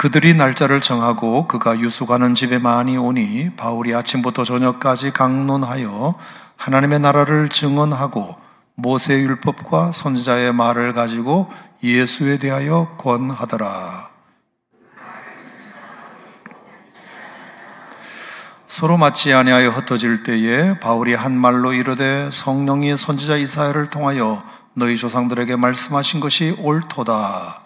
그들이 날짜를 정하고 그가 유숙하는 집에 많이 오니 바울이 아침부터 저녁까지 강론하여 하나님의 나라를 증언하고 모세 율법과 선지자의 말을 가지고 예수에 대하여 권하더라. 서로 맞지 아니하여 흩어질 때에 바울이 한 말로 이르되 성령이 선지자 이사야를 통하여 너희 조상들에게 말씀하신 것이 옳도다.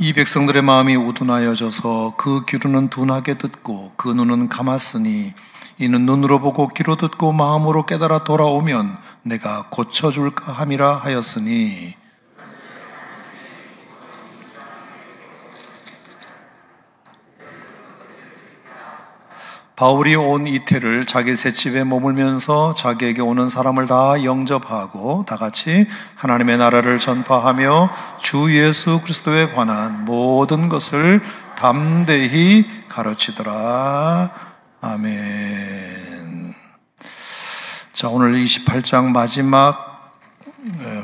이 백성들의 마음이 우둔하여져서 그 귀로는 둔하게 듣고 그 눈은 감았으니 이는 눈으로 보고 귀로 듣고 마음으로 깨달아 돌아오면 내가 고쳐줄까 함이라 하였으니 바울이 온 이태를 자기 새 집에 머물면서 자기에게 오는 사람을 다 영접하고 다 같이 하나님의 나라를 전파하며 주 예수 그리스도에 관한 모든 것을 담대히 가르치더라. 아멘. 자, 오늘 28장 마지막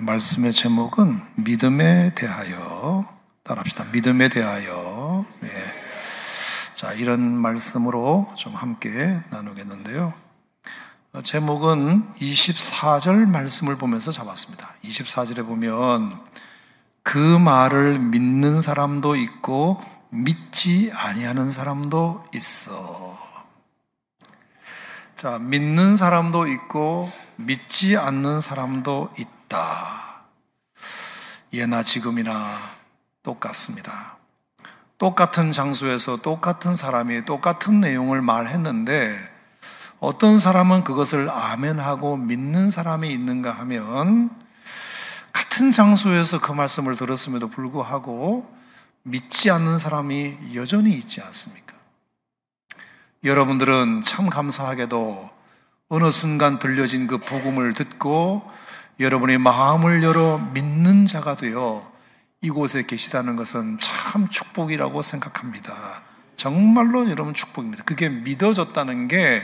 말씀의 제목은 믿음에 대하여 따라합시다. 믿음에 대하여. 네. 자, 이런 말씀으로 좀 함께 나누겠는데요. 어, 제목은 24절 말씀을 보면서 잡았습니다. 24절에 보면 그 말을 믿는 사람도 있고 믿지 아니하는 사람도 있어. 자, 믿는 사람도 있고 믿지 않는 사람도 있다. 예나 지금이나 똑같습니다. 똑같은 장소에서 똑같은 사람이 똑같은 내용을 말했는데 어떤 사람은 그것을 아멘하고 믿는 사람이 있는가 하면 같은 장소에서 그 말씀을 들었음에도 불구하고 믿지 않는 사람이 여전히 있지 않습니까? 여러분들은 참 감사하게도 어느 순간 들려진 그 복음을 듣고 여러분의 마음을 열어 믿는 자가 되어 이곳에 계시다는 것은 참 축복이라고 생각합니다. 정말로 여러분 축복입니다. 그게 믿어졌다는 게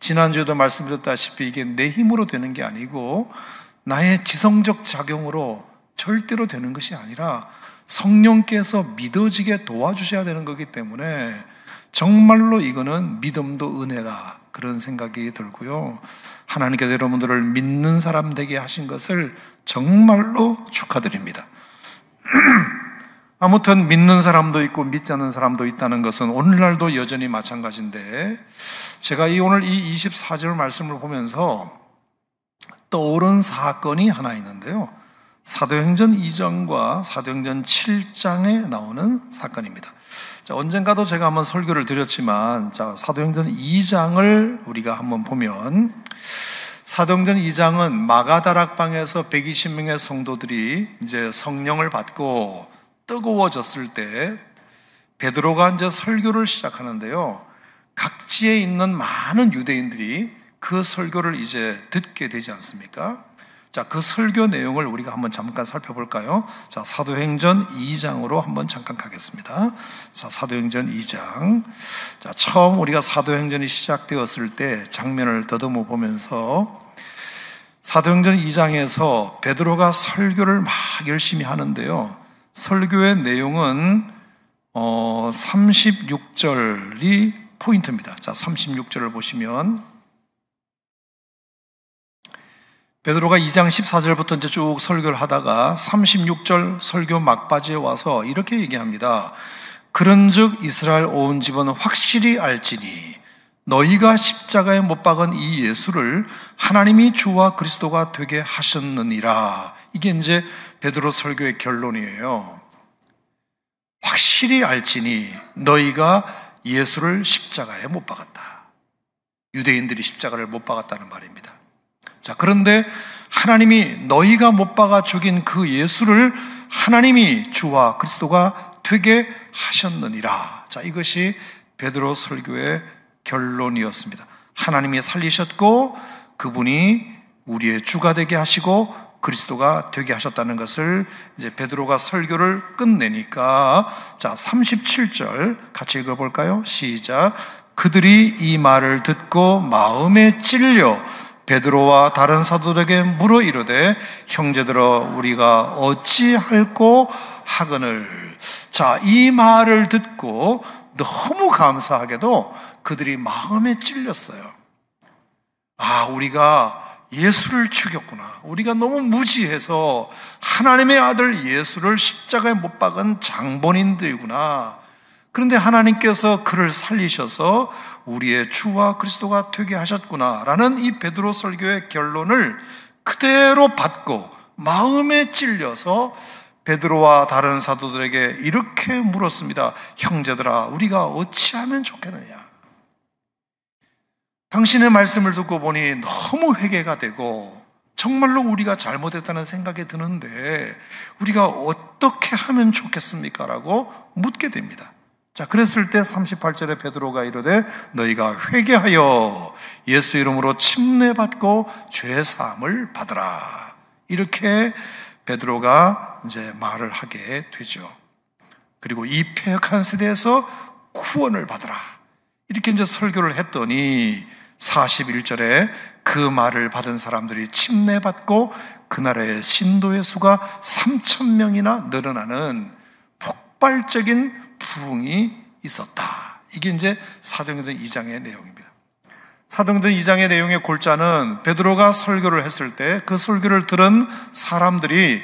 지난주에도 말씀드렸다시피 이게 내 힘으로 되는 게 아니고 나의 지성적 작용으로 절대로 되는 것이 아니라 성령께서 믿어지게 도와주셔야 되는 거기 때문에 정말로 이거는 믿음도 은혜다. 그런 생각이 들고요. 하나님께서 여러분들을 믿는 사람 되게 하신 것을 정말로 축하드립니다. 아무튼 믿는 사람도 있고 믿지 않는 사람도 있다는 것은 오늘날도 여전히 마찬가지인데 제가 이 오늘 이 24절 말씀을 보면서 떠오른 사건이 하나 있는데요. 사도행전 2장과 사도행전 7장에 나오는 사건입니다. 자, 언젠가도 제가 한번 설교를 드렸지만 자, 사도행전 2장을 우리가 한번 보면 사도행전 2장은 마가다락방에서 120명의 성도들이 이제 성령을 받고 뜨거워졌을 때 베드로가 이제 설교를 시작하는데요. 각지에 있는 많은 유대인들이 그 설교를 이제 듣게 되지 않습니까? 자, 그 설교 내용을 우리가 한번 잠깐 살펴볼까요? 자, 사도행전 2장으로 한번 잠깐 가겠습니다. 자, 사도행전 2장. 자, 처음 우리가 사도행전이 시작되었을 때 장면을 더듬어 보면서 사도행전 2장에서 베드로가 설교를 막 열심히 하는데요. 설교의 내용은 어, 36절이 포인트입니다. 자, 36절을 보시면 베드로가 2장 14절부터 이제 쭉 설교를 하다가 36절 설교 막바지에 와서 이렇게 얘기합니다. 그런즉 이스라엘 온 집은 확실히 알지니 너희가 십자가에 못 박은 이 예수를 하나님이 주와 그리스도가 되게 하셨느니라. 이게 이제 베드로 설교의 결론이에요. 확실히 알지니 너희가 예수를 십자가에 못 박았다. 유대인들이 십자가를 못 박았다는 말입니다. 자, 그런데 하나님이 너희가 못 박아 죽인 그 예수를 하나님이 주와 그리스도가 되게 하셨느니라. 자, 이것이 베드로 설교의 결론이었습니다. 하나님이 살리셨고 그분이 우리의 주가 되게 하시고 그리스도가 되게 하셨다는 것을 이제 베드로가 설교를 끝내니까 자, 37절 같이 읽어 볼까요? 시작. 그들이 이 말을 듣고 마음에 찔려 베드로와 다른 사도들에게 물어 이르되 형제들아 우리가 어찌할꼬 하거늘 자이 말을 듣고 너무 감사하게도 그들이 마음에 찔렸어요. 아 우리가 예수를 죽였구나. 우리가 너무 무지해서 하나님의 아들 예수를 십자가에 못 박은 장본인들이구나. 그런데 하나님께서 그를 살리셔서 우리의 주와 그리스도가 되게 하셨구나라는 이 베드로 설교의 결론을 그대로 받고 마음에 찔려서 베드로와 다른 사도들에게 이렇게 물었습니다. 형제들아, 우리가 어찌하면 좋겠느냐? 당신의 말씀을 듣고 보니 너무 회개가 되고 정말로 우리가 잘못했다는 생각이 드는데 우리가 어떻게 하면 좋겠습니까? 라고 묻게 됩니다. 자, 그랬을 때 38절에 베드로가 이르되 너희가 회개하여 예수 이름으로 침례받고 죄 사함을 받으라. 이렇게 베드로가 이제 말을 하게 되죠. 그리고 이 폐역한 세대에서 구원을 받으라. 이렇게 이제 설교를 했더니 41절에 그 말을 받은 사람들이 침례받고 그날의 신도의 수가 3천 명이나 늘어나는 폭발적인 부흥이 있었다. 이게 이제 사도행전 2장의 내용입니다. 사도행전 2장의 내용의 골자는 베드로가 설교를 했을 때 그 설교를 들은 사람들이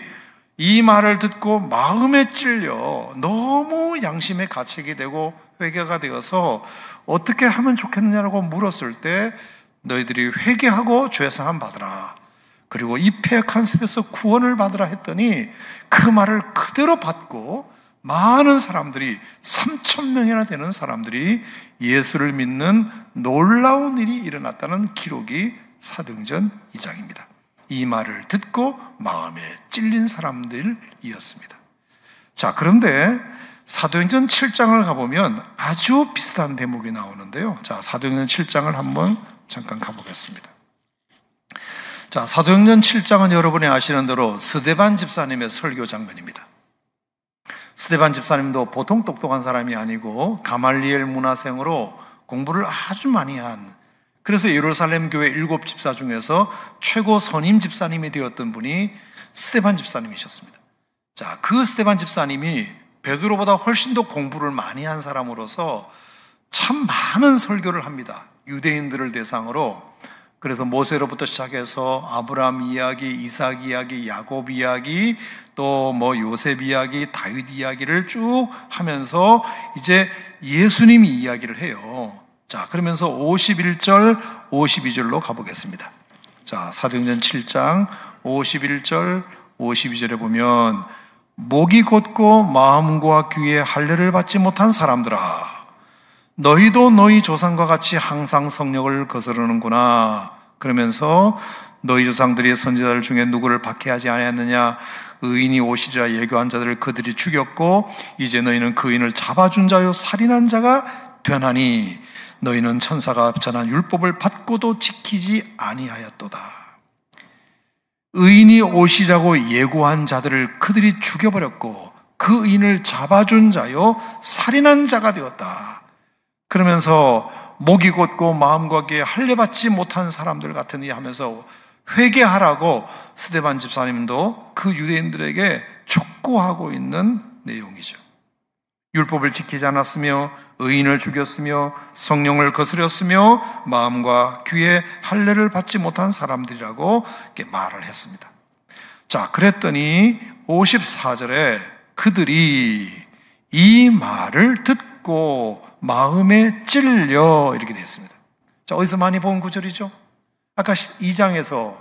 이 말을 듣고 마음에 찔려 너무 양심에 갇히게 되고 회개가 되어서 어떻게 하면 좋겠느냐라고 물었을 때 너희들이 회개하고 죄사함 받으라. 그리고 이 폐역한 세에서 구원을 받으라 했더니 그 말을 그대로 받고 많은 사람들이 3천 명이나 되는 사람들이 예수를 믿는 놀라운 일이 일어났다는 기록이 사등전 2장입니다. 이 말을 듣고 마음에 찔린 사람들이었습니다. 자, 그런데 사도행전 7장을 가보면 아주 비슷한 대목이 나오는데요. 자, 사도행전 7장을 한번 잠깐 가보겠습니다. 자, 사도행전 7장은 여러분이 아시는 대로 스데반 집사님의 설교 장면입니다. 스테반 집사님도 보통 똑똑한 사람이 아니고 가말리엘 문화생으로 공부를 아주 많이 한 그래서 예루살렘 교회 일곱 집사 중에서 최고 선임 집사님이 되었던 분이 스테반 집사님이셨습니다. 자, 그 스테반 집사님이 베드로보다 훨씬 더 공부를 많이 한 사람으로서 참 많은 설교를 합니다. 유대인들을 대상으로 그래서 모세로부터 시작해서 아브라함 이야기, 이삭 이야기, 야곱 이야기, 또 뭐 요셉 이야기, 다윗 이야기를 쭉 하면서 이제 예수님 이야기를 해요. 자, 그러면서 51절, 52절로 가보겠습니다. 자, 사도행전 7장 51절, 52절에 보면 목이 곧고 마음과 귀에 할례를 받지 못한 사람들아 너희도 너희 조상과 같이 항상 성령을 거스르는구나. 그러면서 너희 조상들이 선지자들 중에 누구를 박해하지 아니하느냐 의인이 오시리라 예교한 자들을 그들이 죽였고 이제 너희는 그인을 잡아준 자요 살인한 자가 되나니 너희는 천사가 전한 율법을 받고도 지키지 아니하였도다. 의인이 오시라고 예고한 자들을 그들이 죽여버렸고 그인을 잡아준 자요 살인한 자가 되었다. 그러면서 목이 곧고 마음과 귀에 할례받지 못한 사람들 같으니 하면서 회개하라고 스데반 집사님도 그 유대인들에게 촉구하고 있는 내용이죠. 율법을 지키지 않았으며 의인을 죽였으며 성령을 거스렸으며 마음과 귀에 할례를 받지 못한 사람들이라고 말을 했습니다. 자, 그랬더니 54절에 그들이 이 말을 듣고 있고 마음에 찔려 이렇게 됐습니다. 자, 어디서 많이 본 구절이죠? 아까 2장에서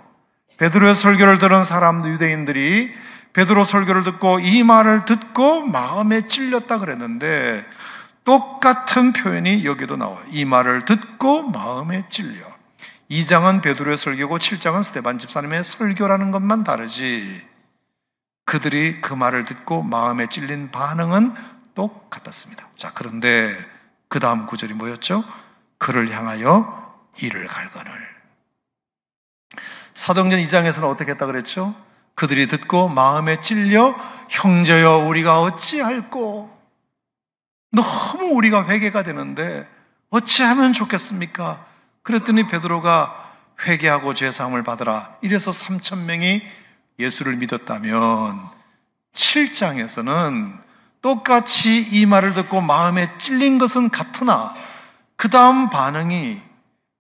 베드로의 설교를 들은 사람 유대인들이 베드로 설교를 듣고 이 말을 듣고 마음에 찔렸다 그랬는데 똑같은 표현이 여기도 나와요. 이 말을 듣고 마음에 찔려. 2장은 베드로의 설교고 7장은 스테반 집사님의 설교라는 것만 다르지. 그들이 그 말을 듣고 마음에 찔린 반응은 똑같았습니다. 자, 그런데 그 다음 구절이 뭐였죠? 그를 향하여 이를 갈거늘. 사도행전 2장에서는 어떻게 했다 그랬죠? 그들이 듣고 마음에 찔려 형제여 우리가 어찌할꼬 너무 우리가 회개가 되는데 어찌하면 좋겠습니까? 그랬더니 베드로가 회개하고 죄사함을 받으라. 이래서 3천 명이 예수를 믿었다면 7장에서는 똑같이 이 말을 듣고 마음에 찔린 것은 같으나 그 다음 반응이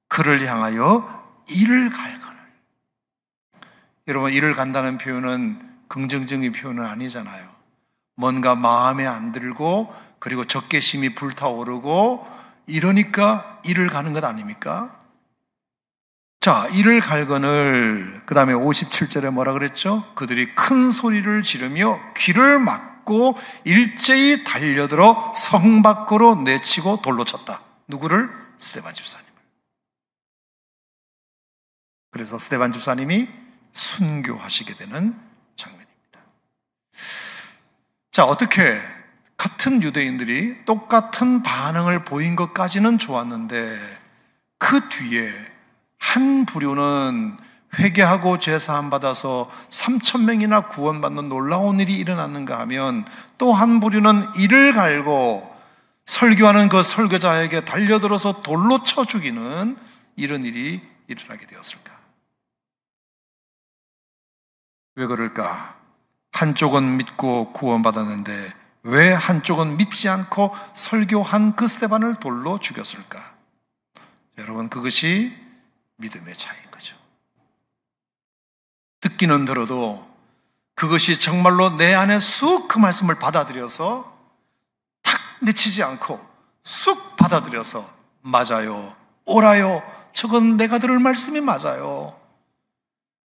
그를 향하여 이를 갈거늘. 여러분 이를 간다는 표현은 긍정적인 표현은 아니잖아요. 뭔가 마음에 안 들고 그리고 적개심이 불타오르고 이러니까 이를 가는 것 아닙니까? 자, 이를 갈거늘 그 다음에 57절에 뭐라 그랬죠? 그들이 큰 소리를 지르며 귀를 막 받고 일제히 달려들어 성 밖으로 내치고 돌로 쳤다. 누구를? 스테반 집사님을. 그래서 스테반 집사님이 순교하시게 되는 장면입니다. 자, 어떻게 같은 유대인들이 똑같은 반응을 보인 것까지는 좋았는데 그 뒤에 한 부류는 회개하고 죄 사함 받아서 3천 명이나 구원받는 놀라운 일이 일어났는가 하면 또 한 부류는 이를 갈고 설교하는 그 설교자에게 달려들어서 돌로 쳐 죽이는 이런 일이 일어나게 되었을까? 왜 그럴까? 한쪽은 믿고 구원받았는데 왜 한쪽은 믿지 않고 설교한 그 스테반을 돌로 죽였을까? 여러분 그것이 믿음의 차이인 거죠. 듣기는 들어도 그것이 정말로 내 안에 쑥 그 말씀을 받아들여서 탁 내치지 않고 쑥 받아들여서 맞아요. 오라요. 저건 내가 들을 말씀이 맞아요.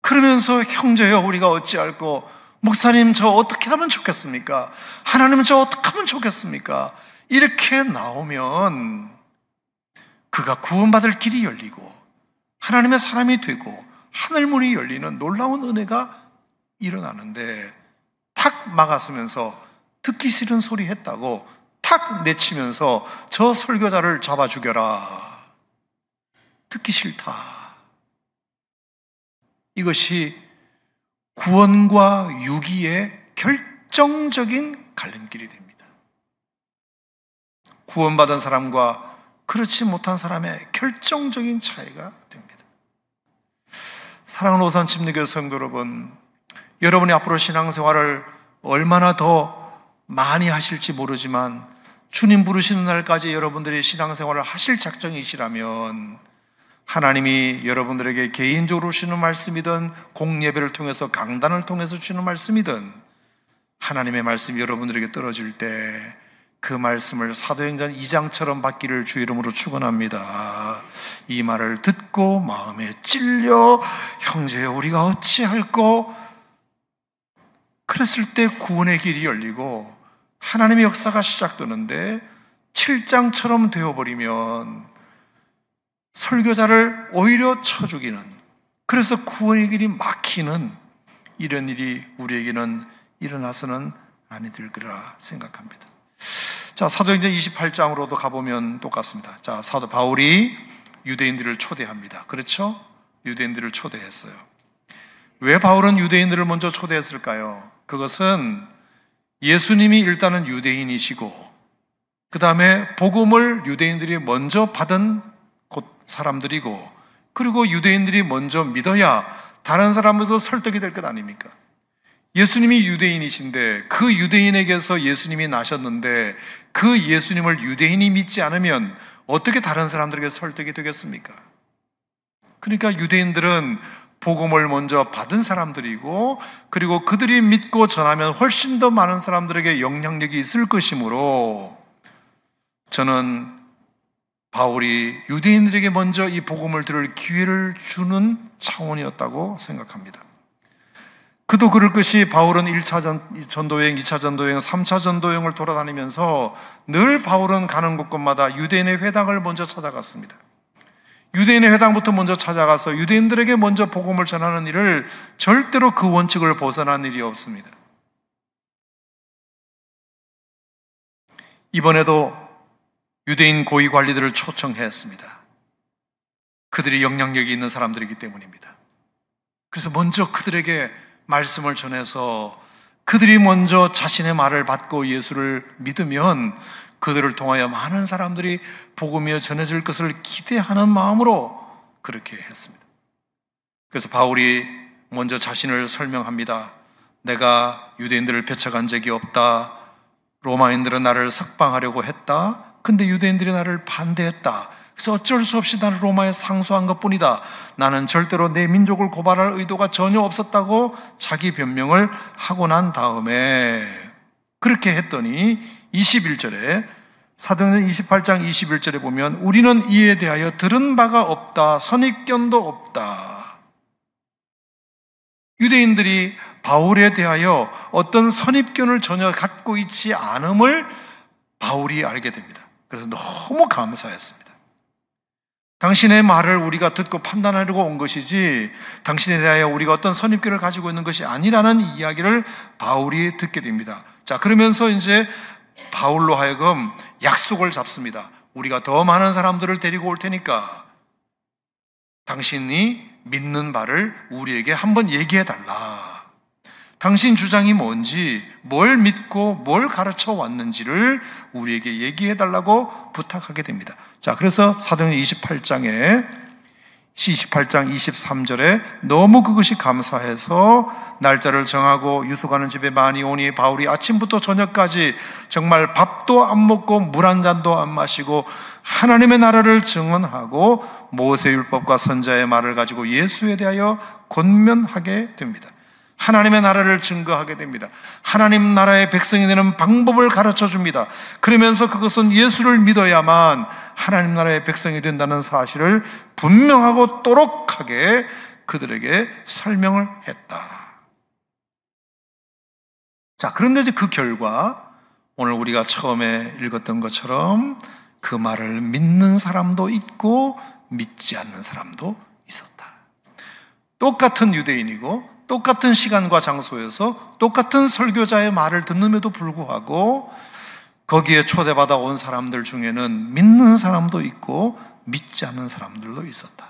그러면서 형제여 우리가 어찌할꼬 목사님 저 어떻게 하면 좋겠습니까? 하나님 저 어떻게 하면 좋겠습니까? 이렇게 나오면 그가 구원받을 길이 열리고 하나님의 사람이 되고 하늘문이 열리는 놀라운 은혜가 일어나는데 탁 막아서면서 듣기 싫은 소리 했다고 탁 내치면서 저 설교자를 잡아 죽여라. 듣기 싫다. 이것이 구원과 유기의 결정적인 갈림길이 됩니다. 구원받은 사람과 그렇지 못한 사람의 결정적인 차이가 됩니다. 사랑하는 오산 침례교 성도 여러분, 여러분이 앞으로 신앙생활을 얼마나 더 많이 하실지 모르지만 주님 부르시는 날까지 여러분들이 신앙생활을 하실 작정이시라면 하나님이 여러분들에게 개인적으로 주시는 말씀이든 공예배를 통해서 강단을 통해서 주시는 말씀이든 하나님의 말씀이 여러분들에게 떨어질 때 그 말씀을 사도행전 2장처럼 받기를 주 이름으로 축원합니다. 이 말을 듣고 마음에 찔려 형제여 우리가 어찌할꼬 그랬을 때 구원의 길이 열리고 하나님의 역사가 시작되는데 7장처럼 되어버리면 설교자를 오히려 쳐 죽이는 그래서 구원의 길이 막히는 이런 일이 우리에게는 일어나서는 아니 될 거라 생각합니다. 자, 사도행전 28장으로도 가보면 똑같습니다. 자, 사도 바울이 유대인들을 초대합니다. 그렇죠? 유대인들을 초대했어요. 왜 바울은 유대인들을 먼저 초대했을까요? 그것은 예수님이 일단은 유대인이시고, 그 다음에 복음을 유대인들이 먼저 받은 곳 사람들이고, 그리고 유대인들이 먼저 믿어야 다른 사람들도 설득이 될 것 아닙니까? 예수님이 유대인이신데 그 유대인에게서 예수님이 나셨는데 그 예수님을 유대인이 믿지 않으면 어떻게 다른 사람들에게 설득이 되겠습니까? 그러니까 유대인들은 복음을 먼저 받은 사람들이고 그리고 그들이 믿고 전하면 훨씬 더 많은 사람들에게 영향력이 있을 것이므로 저는 바울이 유대인들에게 먼저 이 복음을 들을 기회를 주는 차원이었다고 생각합니다. 그도 그럴 것이 바울은 1차 전, 도여행 2차 전도여행, 3차 전도여행을 돌아다니면서 늘 바울은 가는 곳곳마다 유대인의 회당을 먼저 찾아갔습니다. 유대인의 회당부터 먼저 찾아가서 유대인들에게 먼저 복음을 전하는 일을 절대로 그 원칙을 벗어난 일이 없습니다. 이번에도 유대인 고위 관리들을 초청했습니다. 그들이 영향력이 있는 사람들이기 때문입니다. 그래서 먼저 그들에게 말씀을 전해서 그들이 먼저 자신의 말을 받고 예수를 믿으면 그들을 통하여 많은 사람들이 복음이 전해질 것을 기대하는 마음으로 그렇게 했습니다. 그래서 바울이 먼저 자신을 설명합니다. 내가 유대인들을 배척한 적이 없다. 로마인들은 나를 석방하려고 했다. 근데 유대인들이 나를 반대했다. 그래서 어쩔 수 없이 나는 로마에 상소한 것 뿐이다. 나는 절대로 내 민족을 고발할 의도가 전혀 없었다고 자기 변명을 하고 난 다음에 그렇게 했더니 21절에 사도는 28장 21절에 보면 우리는 이에 대하여 들은 바가 없다. 선입견도 없다. 유대인들이 바울에 대하여 어떤 선입견을 전혀 갖고 있지 않음을 바울이 알게 됩니다. 그래서 너무 감사했어요. 당신의 말을 우리가 듣고 판단하려고 온 것이지 당신에 대하여 우리가 어떤 선입견을 가지고 있는 것이 아니라는 이야기를 바울이 듣게 됩니다. 자, 그러면서 이제 바울로 하여금 약속을 잡습니다. 우리가 더 많은 사람들을 데리고 올 테니까 당신이 믿는 바를 우리에게 한번 얘기해 달라. 당신 주장이 뭔지, 뭘 믿고 뭘 가르쳐 왔는지를 우리에게 얘기해 달라고 부탁하게 됩니다. 자, 그래서 사도행전 28장에 28장 23절에 너무 그것이 감사해서 날짜를 정하고 유수가는 집에 많이 오니 바울이 아침부터 저녁까지 정말 밥도 안 먹고 물 한 잔도 안 마시고 하나님의 나라를 증언하고 모세율법과 선자의 말을 가지고 예수에 대하여 권면하게 됩니다. 하나님의 나라를 증거하게 됩니다. 하나님 나라의 백성이 되는 방법을 가르쳐 줍니다. 그러면서 그것은 예수를 믿어야만 하나님 나라의 백성이 된다는 사실을 분명하고 또록하게 그들에게 설명을 했다. 자, 그런데 이제 그 결과 오늘 우리가 처음에 읽었던 것처럼 그 말을 믿는 사람도 있고 믿지 않는 사람도 있었다. 똑같은 유대인이고 똑같은 시간과 장소에서 똑같은 설교자의 말을 듣는에도 불구하고 거기에 초대받아 온 사람들 중에는 믿는 사람도 있고 믿지 않는 사람들도 있었다.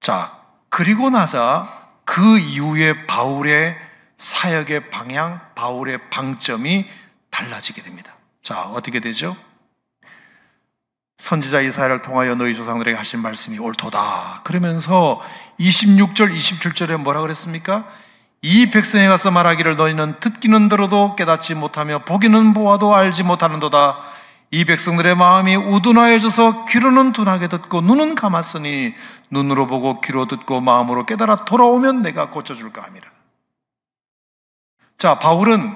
자, 그리고 나서 그 이후에 바울의 사역의 방향, 바울의 방점이 달라지게 됩니다. 자, 어떻게 되죠? 선지자 이사야를 통하여 너희 조상들에게 하신 말씀이 옳도다. 그러면서 26절, 27절에 뭐라 그랬습니까? 이 백성에 가서 말하기를 너희는 듣기는 들어도 깨닫지 못하며 보기는 보아도 알지 못하는도다. 이 백성들의 마음이 우둔하여져서 귀로는 둔하게 듣고 눈은 감았으니 눈으로 보고 귀로 듣고 마음으로 깨달아 돌아오면 내가 고쳐줄까 합니다. 자, 바울은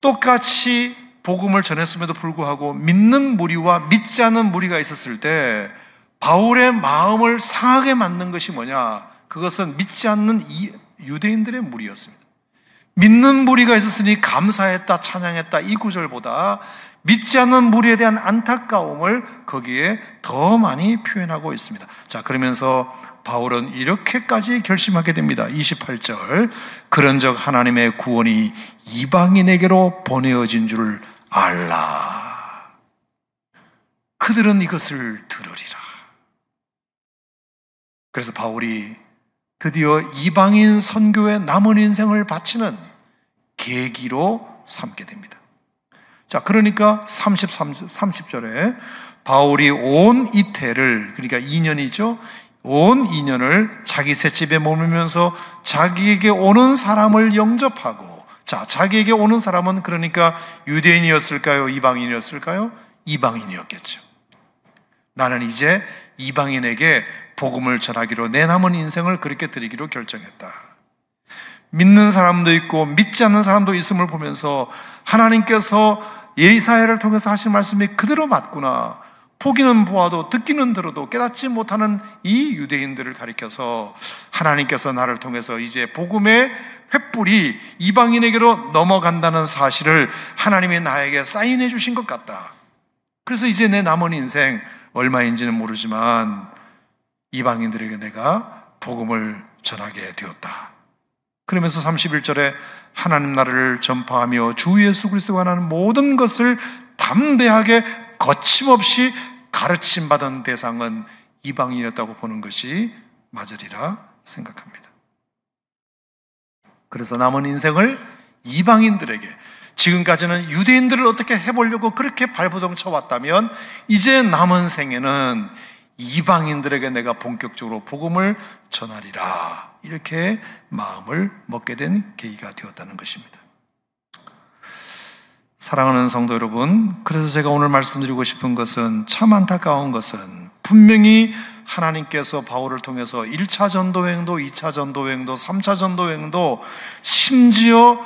똑같이 복음을 전했음에도 불구하고 믿는 무리와 믿지 않는 무리가 있었을 때 바울의 마음을 상하게 만든 것이 뭐냐? 그것은 믿지 않는 유대인들의 무리였습니다. 믿는 무리가 있었으니 감사했다, 찬양했다 이 구절보다 믿지 않는 무리에 대한 안타까움을 거기에 더 많이 표현하고 있습니다. 자, 그러면서 바울은 이렇게까지 결심하게 됩니다. 28절. 그런즉 하나님의 구원이 이방인에게로 보내어진 줄 알라. 그들은 이것을 들으리라. 그래서 바울이 드디어 이방인 선교에 남은 인생을 바치는 계기로 삼게 됩니다. 자, 그러니까 33, 30절에 바울이 온 이태를, 그러니까 2년이죠. 온 인연을 자기 새집에 머물면서 자기에게 오는 사람을 영접하고 자, 자기에게 오는 사람은 그러니까 유대인이었을까요? 이방인이었을까요? 이방인이었겠죠. 나는 이제 이방인에게 복음을 전하기로 내 남은 인생을 그렇게 드리기로 결정했다. 믿는 사람도 있고 믿지 않는 사람도 있음을 보면서 하나님께서 예사야를 통해서 하신 말씀이 그대로 맞구나. 보기는 보아도 듣기는 들어도 깨닫지 못하는 이 유대인들을 가리켜서 하나님께서 나를 통해서 이제 복음의 횃불이 이방인에게로 넘어간다는 사실을 하나님이 나에게 사인해 주신 것 같다. 그래서 이제 내 남은 인생 얼마인지는 모르지만 이방인들에게 내가 복음을 전하게 되었다. 그러면서 31절에 하나님 나라를 전파하며 주 예수 그리스도와 하는 모든 것을 담대하게 거침없이 가르침 받은 대상은 이방인이었다고 보는 것이 맞으리라 생각합니다. 그래서 남은 인생을 이방인들에게 지금까지는 유대인들을 어떻게 해보려고 그렇게 발버둥 쳐왔다면 이제 남은 생에는 이방인들에게 내가 본격적으로 복음을 전하리라. 이렇게 마음을 먹게 된 계기가 되었다는 것입니다. 사랑하는 성도 여러분, 그래서 제가 오늘 말씀드리고 싶은 것은 참 안타까운 것은 분명히 하나님께서 바울을 통해서 1차 전도행도, 2차 전도행도, 3차 전도행도 심지어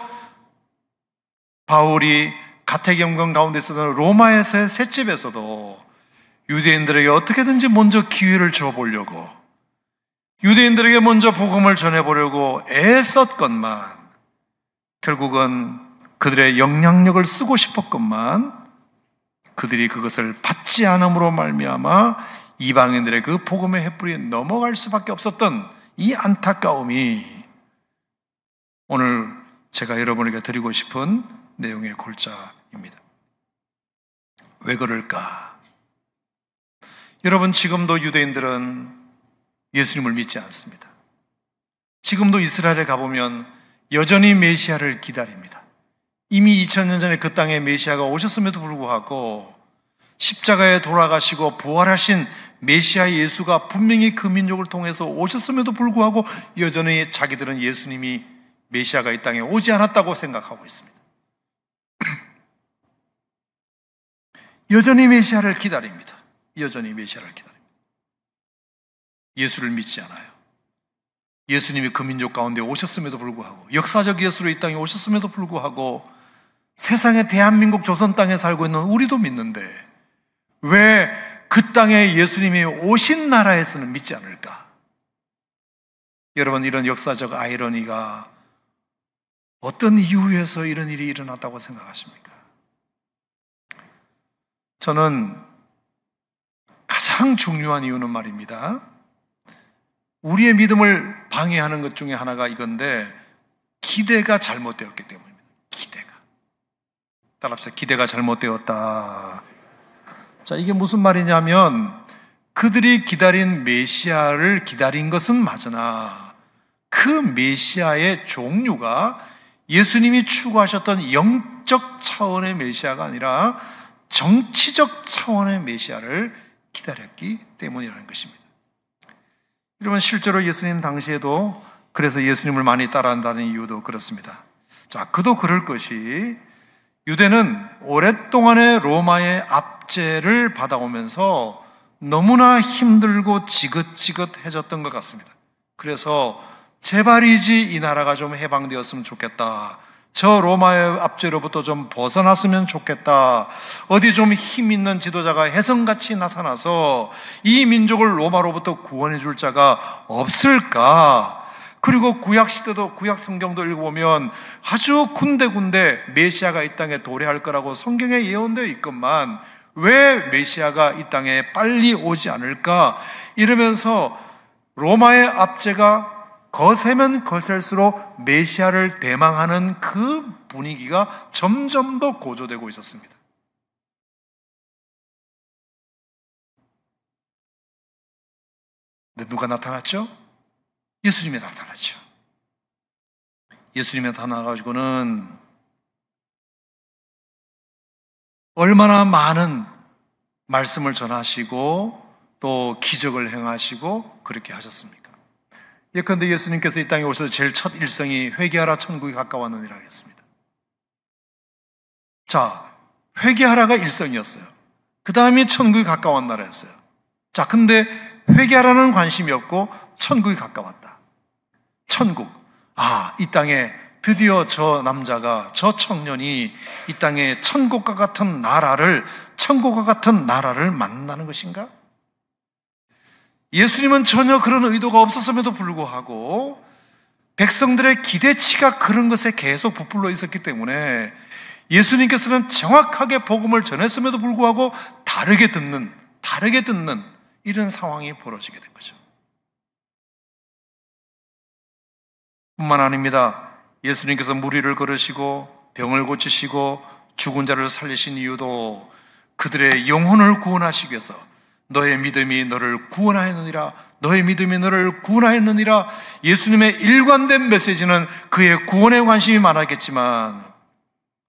바울이 가택연금 가운데 있었던 로마에서의 셋집에서도 유대인들에게 어떻게든지 먼저 기회를 줘보려고 유대인들에게 먼저 복음을 전해보려고 애썼건만 결국은 그들의 영향력을 쓰고 싶었건만 그들이 그것을 받지 않음으로 말미암아 이방인들의 그 복음의 횃불이 넘어갈 수밖에 없었던 이 안타까움이 오늘 제가 여러분에게 드리고 싶은 내용의 골자입니다. 왜 그럴까? 여러분, 지금도 유대인들은 예수님을 믿지 않습니다. 지금도 이스라엘에 가보면 여전히 메시아를 기다립니다. 이미 2000년 전에 그 땅에 메시아가 오셨음에도 불구하고 십자가에 돌아가시고 부활하신 메시아 예수가 분명히 그 민족을 통해서 오셨음에도 불구하고 여전히 자기들은 예수님이 메시아가 이 땅에 오지 않았다고 생각하고 있습니다. 여전히 메시아를 기다립니다. 여전히 메시아를 기다립니다. 예수를 믿지 않아요. 예수님이 그 민족 가운데 오셨음에도 불구하고 역사적 예수로 이 땅에 오셨음에도 불구하고 세상에 대한민국 조선 땅에 살고 있는 우리도 믿는데 왜그 땅에 예수님이 오신 나라에서는 믿지 않을까? 여러분, 이런 역사적 아이러니가 어떤 이유에서 이런 일이 일어났다고 생각하십니까? 저는 가장 중요한 이유는 말입니다. 우리의 믿음을 방해하는 것 중에 하나가 이건데, 기대가 잘못되었기 때문입니다. 기대가. 따라합시다. 기대가 잘못되었다. 자, 이게 무슨 말이냐면 그들이 기다린 메시아를 기다린 것은 맞으나 그 메시아의 종류가 예수님이 추구하셨던 영적 차원의 메시아가 아니라 정치적 차원의 메시아를 기다렸기 때문이라는 것입니다. 여러분 실제로 예수님 당시에도 그래서 예수님을 많이 따라한다는 이유도 그렇습니다. 자, 그도 그럴 것이 유대는 오랫동안의 로마의 압제를 받아오면서 너무나 힘들고 지긋지긋해졌던 것 같습니다. 그래서 제발이지 이 나라가 좀 해방되었으면 좋겠다. 저 로마의 압제로부터 좀 벗어났으면 좋겠다. 어디 좀 힘 있는 지도자가 혜성같이 나타나서 이 민족을 로마로부터 구원해 줄 자가 없을까? 그리고 구약 시대도 구약 성경도 읽어보면 아주 군데군데 메시아가 이 땅에 도래할 거라고 성경에 예언되어 있건만 왜 메시아가 이 땅에 빨리 오지 않을까 이러면서 로마의 압제가 거세면 거셀수록 메시아를 대망하는 그 분위기가 점점 더 고조되고 있었습니다. 근데 누가 나타났죠? 예수님이 나타났죠. 예수님이 나타나가지고는 얼마나 많은 말씀을 전하시고 또 기적을 행하시고 그렇게 하셨습니까? 예컨대 예수님께서 이 땅에 오셔서 제일 첫 일성이 회개하라 천국이 가까웠느니라 했습니다. 자, 회개하라가 일성이었어요. 그 다음이 천국이 가까웠나라 했어요. 자, 근데 회개하라는 관심이 없고 천국이 가까웠다. 천국. 아, 이 땅에 드디어 저 남자가, 저 청년이 이 땅에 천국과 같은 나라를, 천국과 같은 나라를 만나는 것인가? 예수님은 전혀 그런 의도가 없었음에도 불구하고 백성들의 기대치가 그런 것에 계속 부풀러 있었기 때문에 예수님께서는 정확하게 복음을 전했음에도 불구하고 다르게 듣는, 다르게 듣는 이런 상황이 벌어지게 된 거죠. 뿐만 아닙니다. 예수님께서 무리를 걸으시고 병을 고치시고 죽은 자를 살리신 이유도 그들의 영혼을 구원하시기 위해서 너의 믿음이 너를 구원하였느니라 너의 믿음이 너를 구원하였느니라 예수님의 일관된 메시지는 그의 구원에 관심이 많았겠지만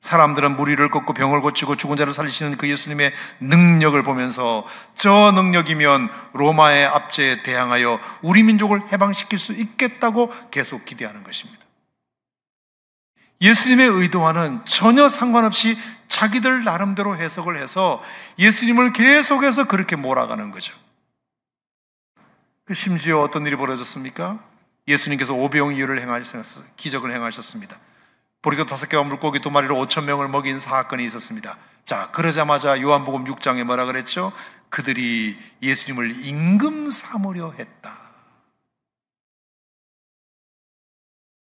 사람들은 무리를 꺾고 병을 고치고 죽은 자를 살리시는 그 예수님의 능력을 보면서 저 능력이면 로마의 압제에 대항하여 우리 민족을 해방시킬 수 있겠다고 계속 기대하는 것입니다. 예수님의 의도와는 전혀 상관없이 자기들 나름대로 해석을 해서 예수님을 계속해서 그렇게 몰아가는 거죠. 그 심지어 어떤 일이 벌어졌습니까? 예수님께서 오병이유를 행하셨습니다. 기적을 행하셨습니다. 보리도 다섯 개와 물고기 두 마리로 오천 명을 먹인 사건이 있었습니다. 자, 그러자마자 요한복음 6장에 뭐라 그랬죠? 그들이 예수님을 임금 삼으려 했다.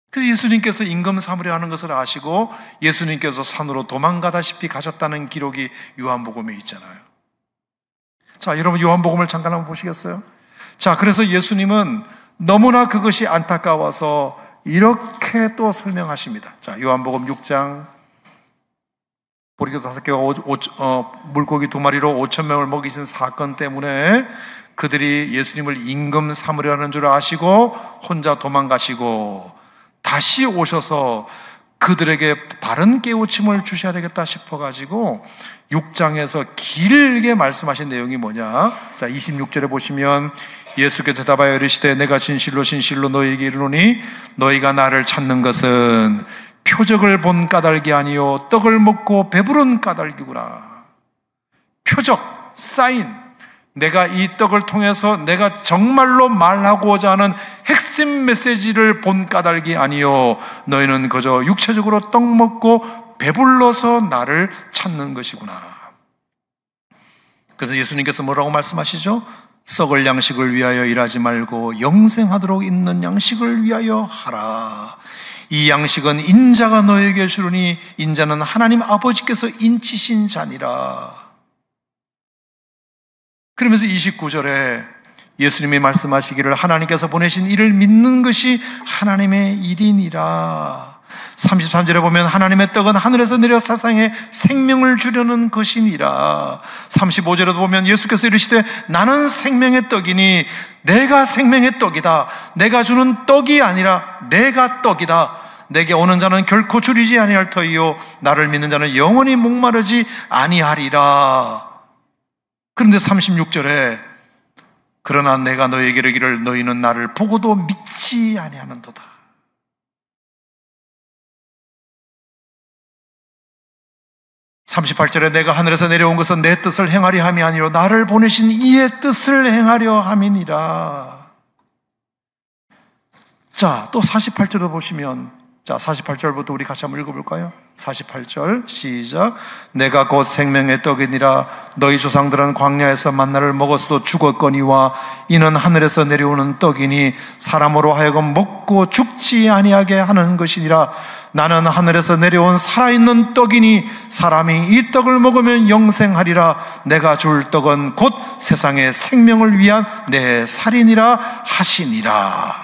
그래서 예수님께서 임금 삼으려 하는 것을 아시고 예수님께서 산으로 도망가다시피 가셨다는 기록이 요한복음에 있잖아요. 자, 여러분 요한복음을 잠깐 한번 보시겠어요? 자, 그래서 예수님은 너무나 그것이 안타까워서 이렇게 또 설명하십니다. 자, 요한복음 6장 보리교 다섯 개와 어, 물고기 두 마리로 오천 명을 먹이신 사건 때문에 그들이 예수님을 임금 삼으려 하는 줄 아시고 혼자 도망가시고 다시 오셔서 그들에게 바른 깨우침을 주셔야 되겠다 싶어가지고 6장에서 길게 말씀하신 내용이 뭐냐. 자, 26절에 보시면 예수께 대답하여 이르시되 내가 진실로 진실로 너희에게 이르노니 너희가 나를 찾는 것은 표적을 본 까닭이 아니요 떡을 먹고 배부른 까닭이구나. 표적, 사인, 내가 이 떡을 통해서 내가 정말로 말하고자 하는 핵심 메시지를 본 까닭이 아니요 너희는 그저 육체적으로 떡 먹고 배불러서 나를 찾는 것이구나. 그래서 예수님께서 뭐라고 말씀하시죠? 썩을 양식을 위하여 일하지 말고 영생하도록 있는 양식을 위하여 하라. 이 양식은 인자가 너에게 주르니 인자는 하나님 아버지께서 인치신 자니라. 그러면서 29절에 예수님이 말씀하시기를 하나님께서 보내신 이를 믿는 것이 하나님의 일이니라. 33절에 보면 하나님의 떡은 하늘에서 내려 사상에 생명을 주려는 것이니라. 35절에도 보면 예수께서 이르시되 나는 생명의 떡이니 내가 생명의 떡이다. 내가 주는 떡이 아니라 내가 떡이다. 내게 오는 자는 결코 줄이지 아니할 터이요 나를 믿는 자는 영원히 목마르지 아니하리라. 그런데 36절에 그러나 내가 너에게 이르기를 너희는 나를 보고도 믿지 아니하는도다. 3 8절에 내가 하늘에서 내려온 것은 내 뜻을 행하리 함이 아니로 나를 보내신 이의 뜻을 행하려 함이니라. 자, 또4 8 절을 보시면 자, 사십 절부터 우리 같이 한번 읽어 볼까요? 48절 시작 내가 곧 생명의 떡이니라 너희 조상들은 광야에서 만나를 먹었어도 죽었거니와 이는 하늘에서 내려오는 떡이니 사람으로 하여금 먹고 죽지 아니하게 하는 것이니라 나는 하늘에서 내려온 살아있는 떡이니 사람이 이 떡을 먹으면 영생하리라 내가 줄 떡은 곧 세상의 생명을 위한 내 살이니라 하시니라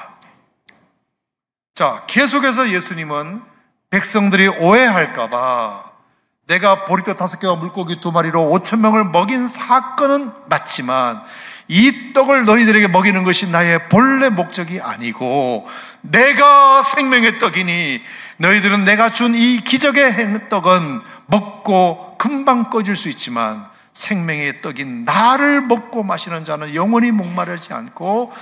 자 계속해서 예수님은 백성들이 오해할까봐 내가 보리떡 다섯 개와 물고기 두 마리로 오천 명을 먹인 사건은 맞지만 이 떡을 너희들에게 먹이는 것이 나의 본래 목적이 아니고 내가 생명의 떡이니 너희들은 내가 준 이 기적의 떡은 먹고 금방 꺼질 수 있지만 생명의 떡인 나를 먹고 마시는 자는 영원히 목마르지 않고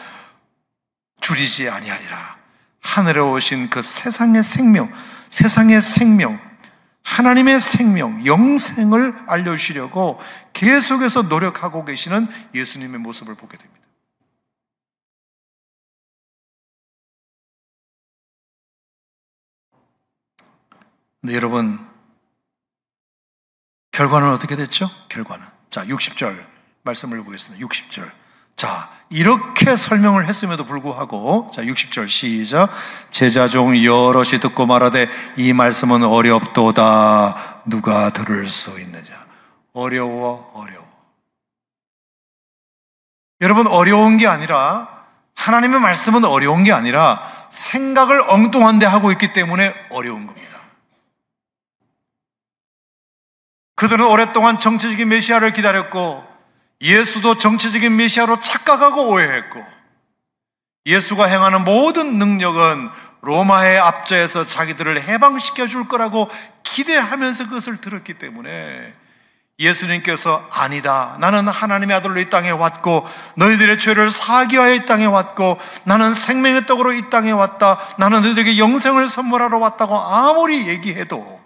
줄이지 아니하리라. 하늘에 오신 그 세상의 생명, 세상의 생명, 하나님의 생명, 영생을 알려주시려고 계속해서 노력하고 계시는 예수님의 모습을 보게 됩니다. 근 여러분, 결과는 어떻게 됐죠? 결과는. 자, 60절 말씀을 보겠습니다. 60절. 자, 이렇게 설명을 했음에도 불구하고 자 60절 시작 제자 중 여럿이 듣고 말하되 이 말씀은 어렵도다 누가 들을 수 있느냐 어려워 어려워 여러분 어려운 게 아니라 하나님의 말씀은 어려운 게 아니라 생각을 엉뚱한 데 하고 있기 때문에 어려운 겁니다 그들은 오랫동안 정치적인 메시아를 기다렸고 예수도 정치적인 메시아로 착각하고 오해했고 예수가 행하는 모든 능력은 로마의 압제에서 자기들을 해방시켜 줄 거라고 기대하면서 그것을 들었기 때문에 예수님께서 아니다. 나는 하나님의 아들로 이 땅에 왔고 너희들의 죄를 사하기 하여 이 땅에 왔고 나는 생명의 떡으로 이 땅에 왔다. 나는 너희들에게 영생을 선물하러 왔다고 아무리 얘기해도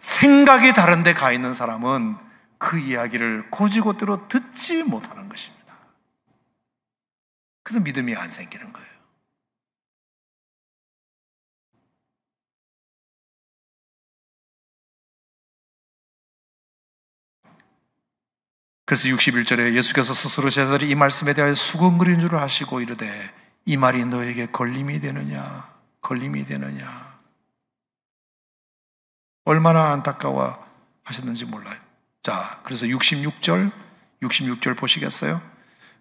생각이 다른데 가 있는 사람은 그 이야기를 고지고대로 듣지 못하는 것입니다. 그래서 믿음이 안 생기는 거예요. 그래서 61절에 예수께서 스스로 제자들이 이 말씀에 대하여 수근거리는 줄을 하시고 이르되 이 말이 너에게 걸림이 되느냐 걸림이 되느냐 얼마나 안타까워 하셨는지 몰라요. 자, 그래서 66절, 66절 보시겠어요?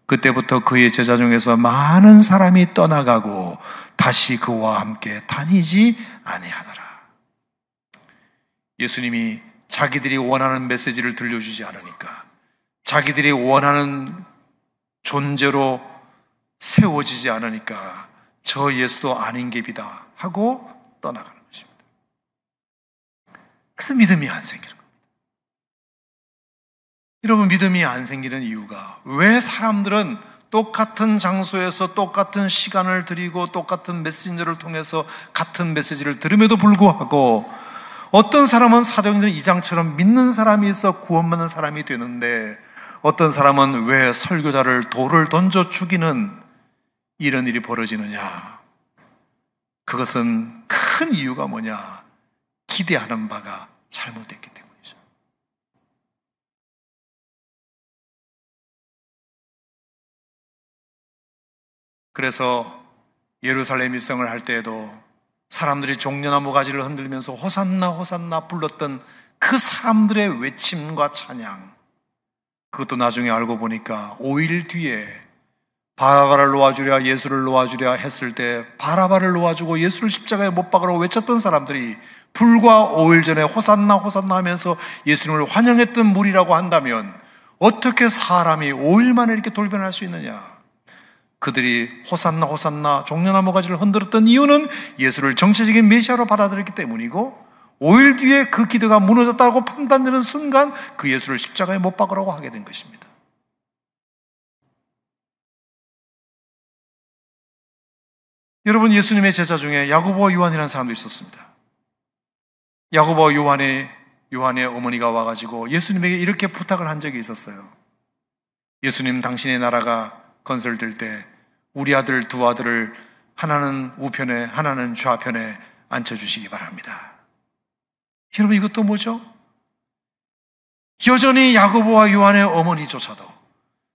그때부터 그의 제자 중에서 많은 사람이 떠나가고 다시 그와 함께 다니지 아니하더라. 예수님이 자기들이 원하는 메시지를 들려주지 않으니까 자기들이 원하는 존재로 세워지지 않으니까 저 예수도 아닌 갭이다 하고 떠나가는 것입니다. 그래서 믿음이 안 생기는 거예요. 여러분 믿음이 안 생기는 이유가 왜 사람들은 똑같은 장소에서 똑같은 시간을 드리고 똑같은 메신저를 통해서 같은 메시지를 들음에도 불구하고 어떤 사람은 사도행전 2장처럼 믿는 사람이 있어 구원받는 사람이 되는데 어떤 사람은 왜 설교자를 돌을 던져 죽이는 이런 일이 벌어지느냐? 그것은 큰 이유가 뭐냐? 기대하는 바가 잘못됐기 때문에. 그래서 예루살렘 입성을 할 때에도 사람들이 종려나무 가지를 흔들면서 호산나 호산나 불렀던 그 사람들의 외침과 찬양 그것도 나중에 알고 보니까 5일 뒤에 바라바를 놓아주랴 예수를 놓아주랴 했을 때 바라바를 놓아주고 예수를 십자가에 못 박으라고 외쳤던 사람들이 불과 5일 전에 호산나 호산나 하면서 예수님을 환영했던 무리라고 한다면 어떻게 사람이 5일 만에 이렇게 돌변할 수 있느냐? 그들이 호산나 호산나 종려나무 가지를 흔들었던 이유는 예수를 정체적인 메시아로 받아들였기 때문이고 5일 뒤에 그기대가 무너졌다고 판단되는 순간 그 예수를 십자가에 못 박으라고 하게 된 것입니다. 여러분 예수님의 제자 중에 야고보와 요한이라는 사람도 있었습니다. 야고보와 요한의 요한의 어머니가 와가지고 예수님에게 이렇게 부탁을 한 적이 있었어요. 예수님 당신의 나라가 건설될 때 우리 아들 두 아들을 하나는 우편에 하나는 좌편에 앉혀주시기 바랍니다. 여러분 이것도 뭐죠? 여전히 야고보와 요한의 어머니조차도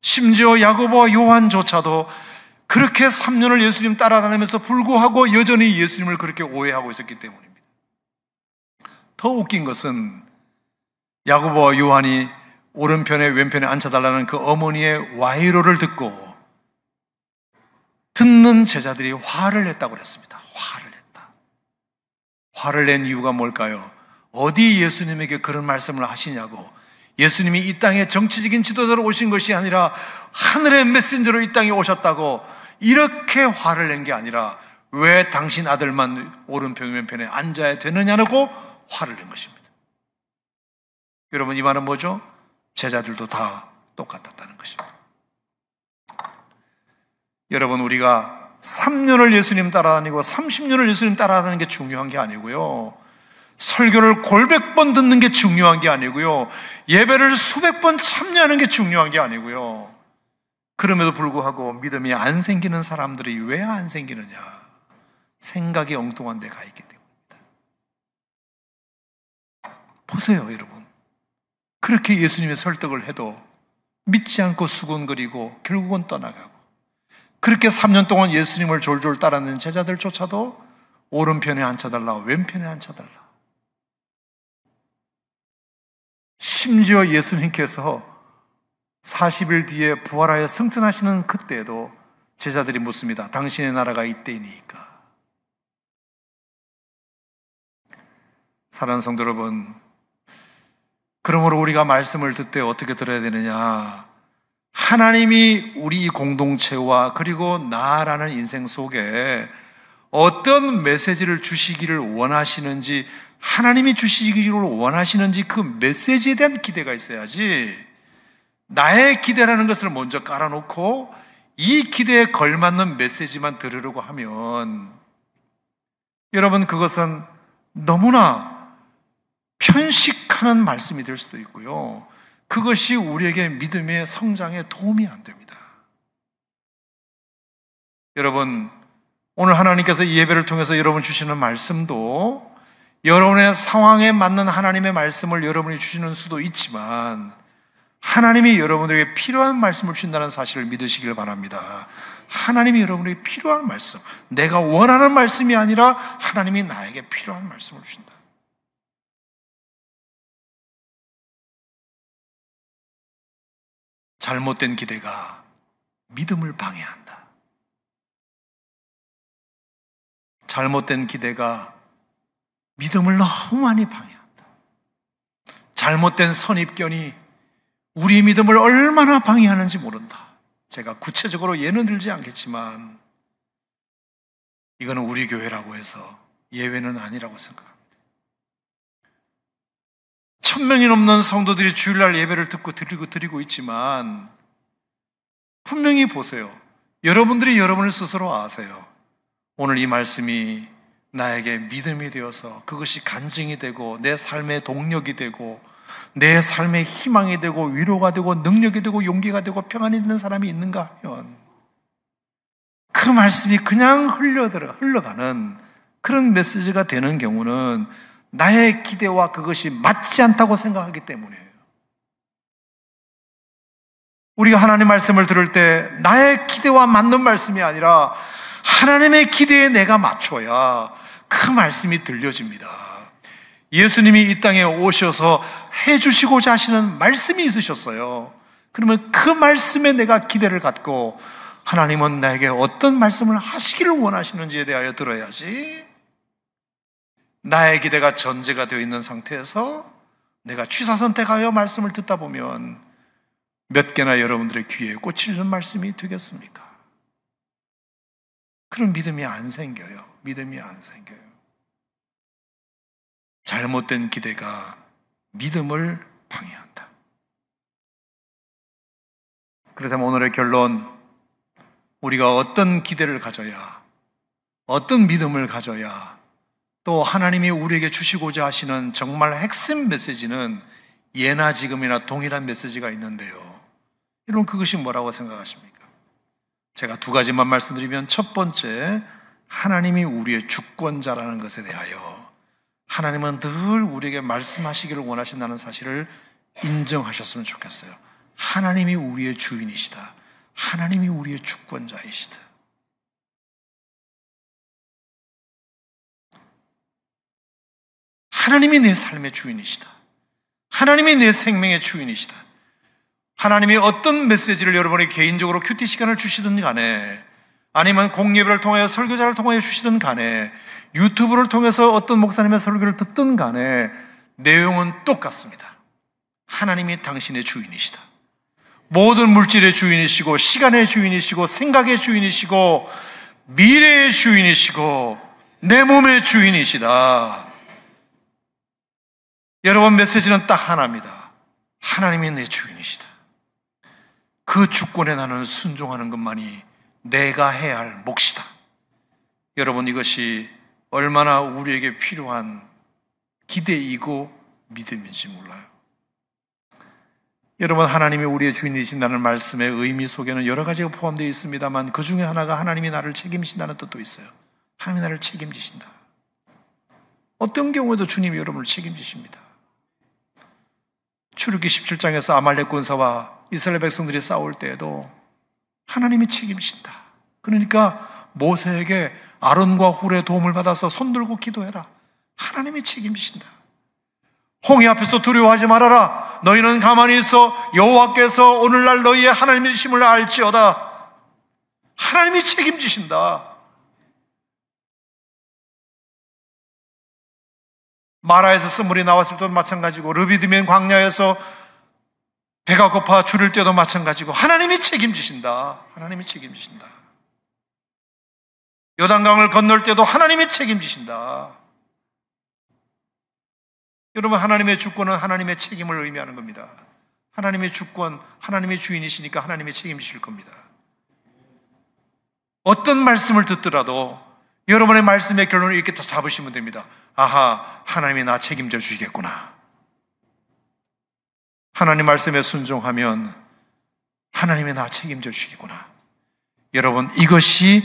심지어 야고보와 요한조차도 그렇게 3년을 예수님 따라다니면서 불구하고 여전히 예수님을 그렇게 오해하고 있었기 때문입니다. 더 웃긴 것은 야고보와 요한이 오른편에 왼편에 앉혀달라는 그 어머니의 와이로를 듣고 듣는 제자들이 화를 냈다고 그랬습니다. 화를 냈다. 화를 낸 이유가 뭘까요? 어디 예수님에게 그런 말씀을 하시냐고 예수님이 이 땅에 정치적인 지도자로 오신 것이 아니라 하늘의 메신저로 이 땅에 오셨다고 이렇게 화를 낸 게 아니라 왜 당신 아들만 오른편에 앉아야 되느냐고 화를 낸 것입니다. 여러분 이 말은 뭐죠? 제자들도 다 똑같았다는 것입니다. 여러분 우리가 3년을 예수님 따라다니고 30년을 예수님 따라다니는 게 중요한 게 아니고요. 설교를 골백 번 듣는 게 중요한 게 아니고요. 예배를 수백 번 참여하는 게 중요한 게 아니고요. 그럼에도 불구하고 믿음이 안 생기는 사람들이 왜 안 생기느냐? 생각이 엉뚱한 데 가 있기 때문입니다. 보세요, 여러분. 그렇게 예수님의 설득을 해도 믿지 않고 수군거리고 결국은 떠나가고 그렇게 3년 동안 예수님을 졸졸 따르는 제자들조차도 오른편에 앉혀달라, 왼편에 앉혀달라. 심지어 예수님께서 40일 뒤에 부활하여 승천하시는 그때에도 제자들이 묻습니다. 당신의 나라가 이때이니까. 사랑하는 성도 여러분, 그러므로 우리가 말씀을 듣되 어떻게 들어야 되느냐? 하나님이 우리 공동체와 그리고 나라는 인생 속에 어떤 메시지를 주시기를 원하시는지 하나님이 주시기를 원하시는지 그 메시지에 대한 기대가 있어야지 나의 기대라는 것을 먼저 깔아놓고 이 기대에 걸맞는 메시지만 들으려고 하면 여러분 그것은 너무나 편식하는 말씀이 될 수도 있고요. 그것이 우리에게 믿음의 성장에 도움이 안 됩니다. 여러분, 오늘 하나님께서 예배를 통해서 여러분 주시는 말씀도 여러분의 상황에 맞는 하나님의 말씀을 여러분이 주시는 수도 있지만 하나님이 여러분에게 필요한 말씀을 주신다는 사실을 믿으시길 바랍니다. 하나님이 여러분에게 필요한 말씀, 내가 원하는 말씀이 아니라 하나님이 나에게 필요한 말씀을 주신다. 잘못된 기대가 믿음을 방해한다. 잘못된 기대가 믿음을 너무 많이 방해한다. 잘못된 선입견이 우리 믿음을 얼마나 방해하는지 모른다. 제가 구체적으로 예는 들지 않겠지만, 이거는 우리 교회라고 해서 예외는 아니라고 생각합니다. 천 명이 넘는 성도들이 주일날 예배를 듣고 드리고 드리고 있지만 분명히 보세요. 여러분들이 여러분을 스스로 아세요. 오늘 이 말씀이 나에게 믿음이 되어서 그것이 간증이 되고 내 삶의 동력이 되고 내 삶의 희망이 되고 위로가 되고 능력이 되고 용기가 되고 평안이 있는 사람이 있는가 하면 그 말씀이 그냥 흘러들어 흘러가는 그런 메시지가 되는 경우는 나의 기대와 그것이 맞지 않다고 생각하기 때문이에요. 우리가 하나님 말씀을 들을 때 나의 기대와 맞는 말씀이 아니라 하나님의 기대에 내가 맞춰야 그 말씀이 들려집니다. 예수님이 이 땅에 오셔서 해주시고자 하시는 말씀이 있으셨어요. 그러면 그 말씀에 내가 기대를 갖고 하나님은 나에게 어떤 말씀을 하시기를 원하시는지에 대하여 들어야지 나의 기대가 전제가 되어 있는 상태에서 내가 취사 선택하여 말씀을 듣다 보면 몇 개나 여러분들의 귀에 꽂히는 말씀이 되겠습니까? 그런 믿음이 안 생겨요. 믿음이 안 생겨요. 잘못된 기대가 믿음을 방해한다. 그렇다면 오늘의 결론, 우리가 어떤 기대를 가져야, 어떤 믿음을 가져야 또 하나님이 우리에게 주시고자 하시는 정말 핵심 메시지는 예나 지금이나 동일한 메시지가 있는데요. 여러분 그것이 뭐라고 생각하십니까? 제가 두 가지만 말씀드리면 첫 번째 하나님이 우리의 주권자라는 것에 대하여 하나님은 늘 우리에게 말씀하시기를 원하신다는 사실을 인정하셨으면 좋겠어요. 하나님이 우리의 주인이시다. 하나님이 우리의 주권자이시다. 하나님이 내 삶의 주인이시다. 하나님이 내 생명의 주인이시다. 하나님이 어떤 메시지를 여러분의 개인적으로 큐티 시간을 주시든 간에 아니면 공예배를 통하여 설교자를 통하여 주시든 간에 유튜브를 통해서 어떤 목사님의 설교를 듣든 간에 내용은 똑같습니다. 하나님이 당신의 주인이시다. 모든 물질의 주인이시고 시간의 주인이시고 생각의 주인이시고 미래의 주인이시고 내 몸의 주인이시다. 여러분 메시지는 딱 하나입니다. 하나님이 내 주인이시다. 그 주권에 나는 순종하는 것만이 내가 해야 할 몫이다. 여러분 이것이 얼마나 우리에게 필요한 기대이고 믿음인지 몰라요. 여러분 하나님이 우리의 주인이신다는 말씀의 의미 속에는 여러 가지가 포함되어 있습니다만 그 중에 하나가 하나님이 나를 책임진다는 뜻도 있어요. 하나님이 나를 책임지신다. 어떤 경우에도 주님이 여러분을 책임지십니다. 출애기 17장에서 아말렉 군사와 이스라엘 백성들이 싸울 때에도 하나님이 책임신다 그러니까 모세에게 아론과 홀의 도움을 받아서 손 들고 기도해라. 하나님이 책임신다 홍해 앞에서 두려워하지 말아라. 너희는 가만히 있어 여호와께서 오늘날 너희의 하나님의 심을 알지어다. 하나님이 책임지신다. 마라에서 쓴물이 나왔을 때도 마찬가지고 르비드맨 광야에서 배가 고파 줄을 때도 마찬가지고 하나님이 책임지신다. 하나님이 책임지신다. 요단강을 건널 때도 하나님이 책임지신다. 여러분 하나님의 주권은 하나님의 책임을 의미하는 겁니다. 하나님의 주권, 하나님의 주인이시니까 하나님이 책임지실 겁니다. 어떤 말씀을 듣더라도 여러분의 말씀의 결론을 이렇게 다 잡으시면 됩니다. 아하, 하나님이 나 책임져 주시겠구나. 하나님 말씀에 순종하면 하나님이 나 책임져 주시겠구나. 여러분, 이것이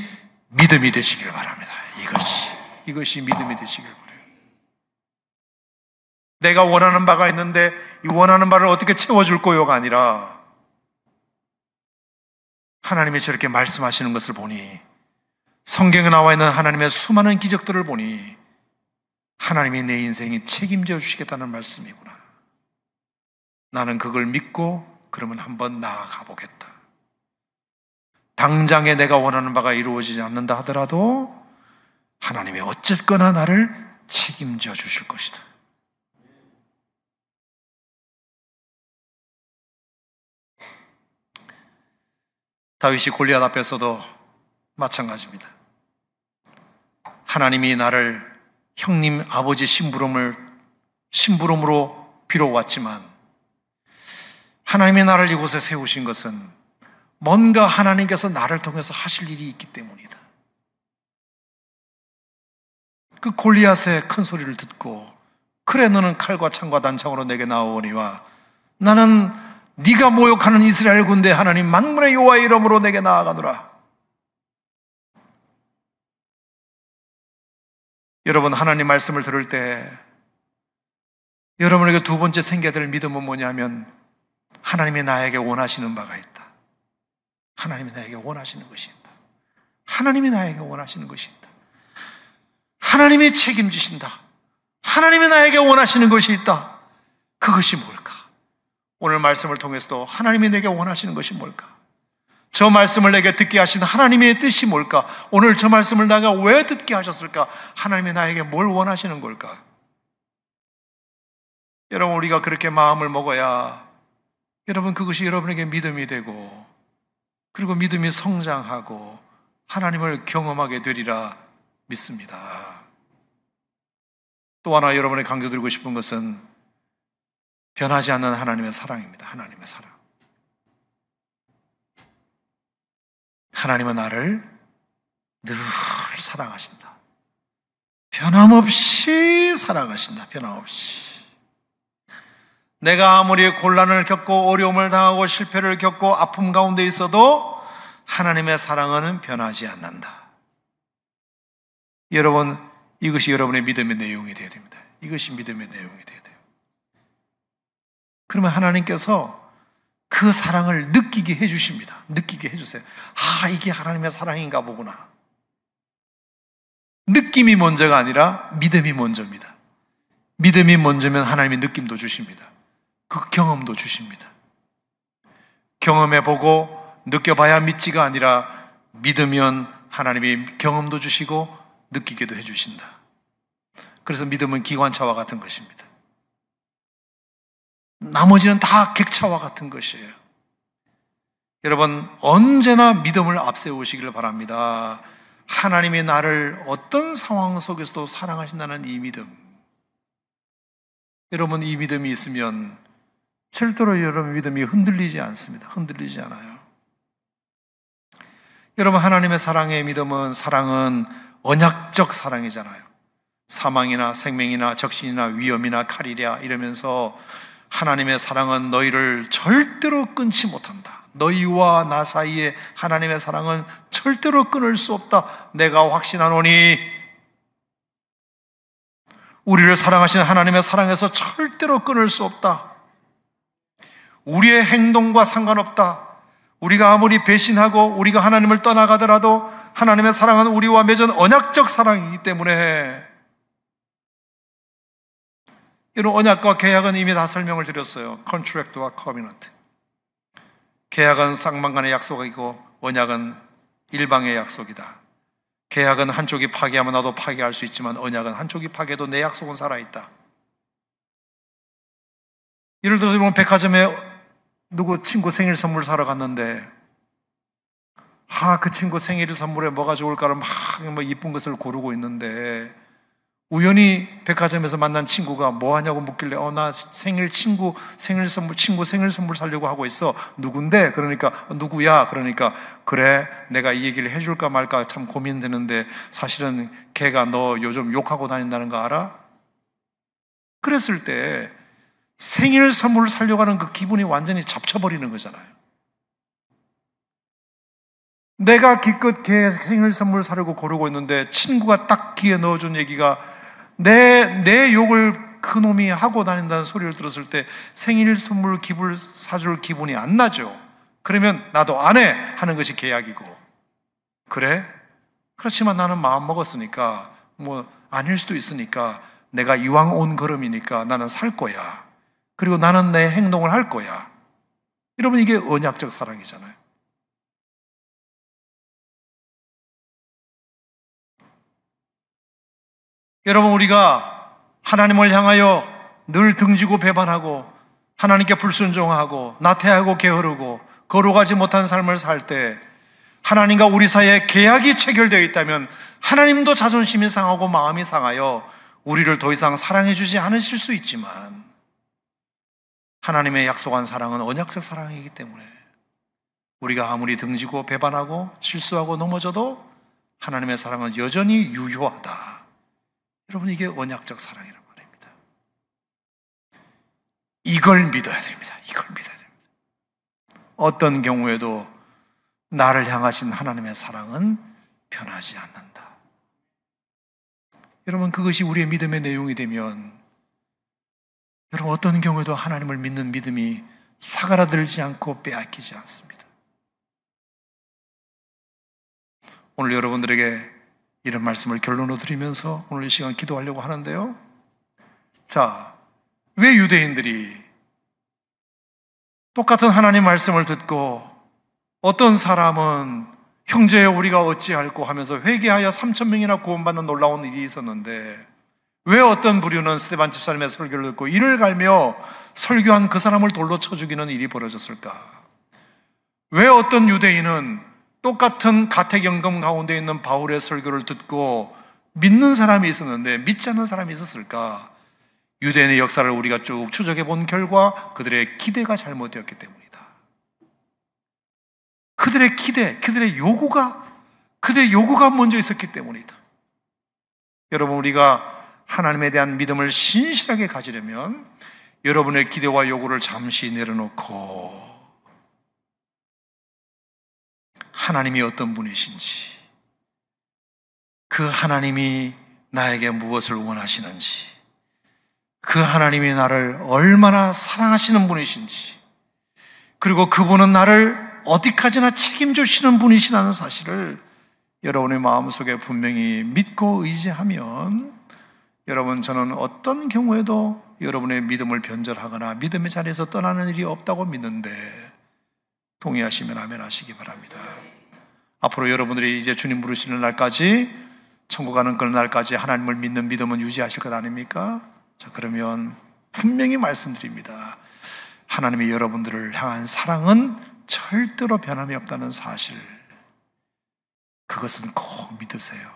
믿음이 되시길 바랍니다. 이것이. 이것이 믿음이 되시길 바랍니 내가 원하는 바가 있는데 이 원하는 바를 어떻게 채워줄 거요가 아니라 하나님이 저렇게 말씀하시는 것을 보니 성경에 나와 있는 하나님의 수많은 기적들을 보니 하나님이 내 인생이 책임져 주시겠다는 말씀이구나. 나는 그걸 믿고 그러면 한번 나아가 보겠다. 당장에 내가 원하는 바가 이루어지지 않는다 하더라도 하나님이 어쨌거나 나를 책임져 주실 것이다. 다윗이 골리앗 앞에서도 마찬가지입니다. 하나님이 나를 형님 아버지 심부름을 심부름으로 비로 왔지만 하나님이 나를 이곳에 세우신 것은 뭔가 하나님께서 나를 통해서 하실 일이 있기 때문이다. 그 골리앗의 큰 소리를 듣고 그래 너는 칼과 창과 단창으로 내게 나오니와 나는 네가 모욕하는 이스라엘 군대 하나님 만군의 여호와 이름으로 내게 나아가노라. 여러분 하나님 말씀을 들을 때 여러분에게 두 번째 생겨야 될 믿음은 뭐냐면 하나님이 나에게 원하시는 바가 있다. 하나님이 나에게 원하시는 것이 있다. 하나님이 나에게 원하시는 것이 있다. 하나님이 책임지신다. 하나님이 나에게 원하시는 것이 있다. 그것이 뭘까? 오늘 말씀을 통해서도 하나님이 내게 원하시는 것이 뭘까? 저 말씀을 내게 듣게 하신 하나님의 뜻이 뭘까? 오늘 저 말씀을 내가 왜 듣게 하셨을까? 하나님이 나에게 뭘 원하시는 걸까? 여러분, 우리가 그렇게 마음을 먹어야 여러분, 그것이 여러분에게 믿음이 되고 그리고 믿음이 성장하고 하나님을 경험하게 되리라 믿습니다. 또 하나 여러분의 강조드리고 싶은 것은 변하지 않는 하나님의 사랑입니다. 하나님의 사랑. 하나님은 나를 늘 사랑하신다. 변함없이 사랑하신다. 변함없이. 내가 아무리 곤란을 겪고 어려움을 당하고 실패를 겪고 아픔 가운데 있어도 하나님의 사랑은 변하지 않는다. 여러분, 이것이 여러분의 믿음의 내용이 되어야 됩니다. 이것이 믿음의 내용이 되어야 돼요. 그러면 하나님께서 그 사랑을 느끼게 해주십니다. 느끼게 해주세요. 아, 이게 하나님의 사랑인가 보구나. 느낌이 먼저가 아니라 믿음이 먼저입니다. 믿음이 먼저면 하나님이 느낌도 주십니다. 그 경험도 주십니다. 경험해보고 느껴봐야 믿지가 아니라 믿으면 하나님이 경험도 주시고 느끼기도 해주신다. 그래서 믿음은 기관차와 같은 것입니다. 나머지는 다 객차와 같은 것이에요. 여러분, 언제나 믿음을 앞세우시길 바랍니다. 하나님이 나를 어떤 상황 속에서도 사랑하신다는 이 믿음. 여러분, 이 믿음이 있으면 절대로 여러분 믿음이 흔들리지 않습니다. 흔들리지 않아요. 여러분, 하나님의 사랑의 믿음은, 사랑은 언약적 사랑이잖아요. 사망이나 생명이나 적신이나 위험이나 칼이랴 이러면서 하나님의 사랑은 너희를 절대로 끊지 못한다. 너희와 나 사이에 하나님의 사랑은 절대로 끊을 수 없다. 내가 확신하노니 우리를 사랑하신 하나님의 사랑에서 절대로 끊을 수 없다. 우리의 행동과 상관없다. 우리가 아무리 배신하고 우리가 하나님을 떠나가더라도 하나님의 사랑은 우리와 맺은 언약적 사랑이기 때문에 이런 언약과 계약은 이미 다 설명을 드렸어요. 컨트랙트와 커미넌트. 계약은 쌍방간의 약속이고 언약은 일방의 약속이다. 계약은 한쪽이 파괴하면 나도 파괴할 수 있지만 언약은 한쪽이 파괴도 해내 약속은 살아있다. 예를 들어서 이번 백화점에 누구 친구 생일 선물 사러 갔는데 아, 그 친구 생일 선물에 뭐가 좋을까를 막 뭐 이쁜 것을 고르고 있는데 우연히 백화점에서 만난 친구가 뭐 하냐고 묻길래 어 나 생일 친구 생일 선물 친구 생일 선물 사려고 하고 있어 누군데 그러니까 누구야 그러니까 그래 내가 이 얘기를 해줄까 말까 참 고민되는데 사실은 걔가 너 요즘 욕하고 다닌다는 거 알아? 그랬을 때 생일 선물을 사려고 하는 그 기분이 완전히 잡쳐버리는 거잖아요. 내가 기껏 걔 생일 선물 사려고 고르고 있는데 친구가 딱 귀에 넣어준 얘기가 내, 내 욕을 그놈이 하고 다닌다는 소리를 들었을 때 생일 선물 기부 사줄 기분이 안 나죠. 그러면 나도 안 해! 하는 것이 계약이고. 그래? 그렇지만 나는 마음 먹었으니까, 뭐, 아닐 수도 있으니까, 내가 이왕 온 걸음이니까 나는 살 거야. 그리고 나는 내 행동을 할 거야. 이러면 이게 언약적 사랑이잖아요. 여러분, 우리가 하나님을 향하여 늘 등지고 배반하고 하나님께 불순종하고 나태하고 게으르고 거룩하지 못한 삶을 살 때 하나님과 우리 사이에 계약이 체결되어 있다면 하나님도 자존심이 상하고 마음이 상하여 우리를 더 이상 사랑해 주지 않으실 수 있지만 하나님의 약속한 사랑은 언약적 사랑이기 때문에 우리가 아무리 등지고 배반하고 실수하고 넘어져도 하나님의 사랑은 여전히 유효하다. 여러분 이게 원약적 사랑이란 말입니다. 이걸 믿어야 됩니다. 이걸 믿어야 됩니다. 어떤 경우에도 나를 향하신 하나님의 사랑은 변하지 않는다. 여러분 그것이 우리의 믿음의 내용이 되면 여러분 어떤 경우에도 하나님을 믿는 믿음이 사가라들지 않고 빼앗기지 않습니다. 오늘 여러분들에게 이런 말씀을 결론으로 드리면서 오늘 이 시간 기도하려고 하는데요. 자, 왜 유대인들이 똑같은 하나님 말씀을 듣고 어떤 사람은 형제여 우리가 어찌할꼬 하면서 회개하여 3천 명이나 구원받는 놀라운 일이 있었는데 왜 어떤 부류는 스테반 집사님의 설교를 듣고 이를 갈며 설교한 그 사람을 돌로 쳐 죽이는 일이 벌어졌을까? 왜 어떤 유대인은 똑같은 가택연금 가운데 있는 바울의 설교를 듣고 믿는 사람이 있었는데 믿지 않는 사람이 있었을까? 유대인의 역사를 우리가 쭉 추적해 본 결과 그들의 기대가 잘못되었기 때문이다. 그들의 기대, 그들의 요구가, 그들의 요구가 먼저 있었기 때문이다. 여러분, 우리가 하나님에 대한 믿음을 신실하게 가지려면 여러분의 기대와 요구를 잠시 내려놓고 하나님이 어떤 분이신지, 그 하나님이 나에게 무엇을 원하시는지, 그 하나님이 나를 얼마나 사랑하시는 분이신지, 그리고 그분은 나를 어디까지나 책임져주시는 분이시라는 사실을 여러분의 마음속에 분명히 믿고 의지하면 여러분 저는 어떤 경우에도 여러분의 믿음을 변절하거나 믿음의 자리에서 떠나는 일이 없다고 믿는데 동의하시면 아멘 하시기 바랍니다. 앞으로 여러분들이 이제 주님 부르시는 날까지 천국 가는 그날까지 런 하나님을 믿는 믿음은 유지하실 것 아닙니까? 자 그러면 분명히 말씀드립니다. 하나님이 여러분들을 향한 사랑은 절대로 변함이 없다는 사실. 그것은 꼭 믿으세요.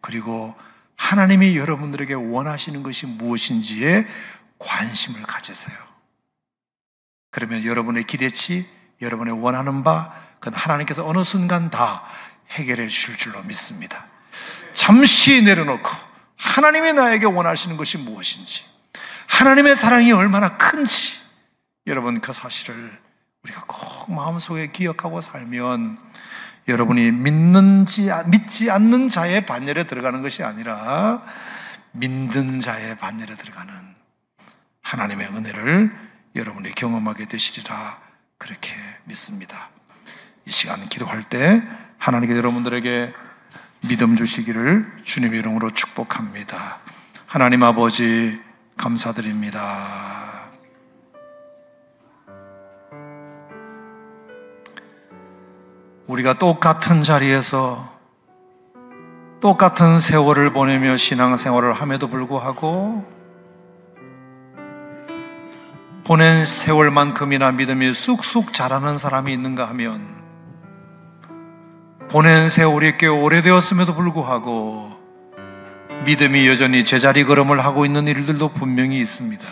그리고 하나님이 여러분들에게 원하시는 것이 무엇인지에 관심을 가지세요. 그러면 여러분의 기대치, 여러분의 원하는 바, 그건 하나님께서 어느 순간 다 해결해 주실 줄로 믿습니다. 잠시 내려놓고 하나님이 나에게 원하시는 것이 무엇인지, 하나님의 사랑이 얼마나 큰지, 여러분 그 사실을 우리가 꼭 마음속에 기억하고 살면 여러분이 믿는지, 믿지 않는 자의 반열에 들어가는 것이 아니라 믿는 자의 반열에 들어가는 하나님의 은혜를 여러분이 경험하게 되시리라 그렇게 믿습니다. 이 시간 기도할 때 하나님께 여러분들에게 믿음 주시기를 주님의 이름으로 축복합니다. 하나님 아버지 감사드립니다. 우리가 똑같은 자리에서 똑같은 세월을 보내며 신앙생활을 함에도 불구하고 보낸 세월만큼이나 믿음이 쑥쑥 자라는 사람이 있는가 하면 오낸 세월이 꽤 오래되었음에도 불구하고 믿음이 여전히 제자리 걸음을 하고 있는 일들도 분명히 있습니다.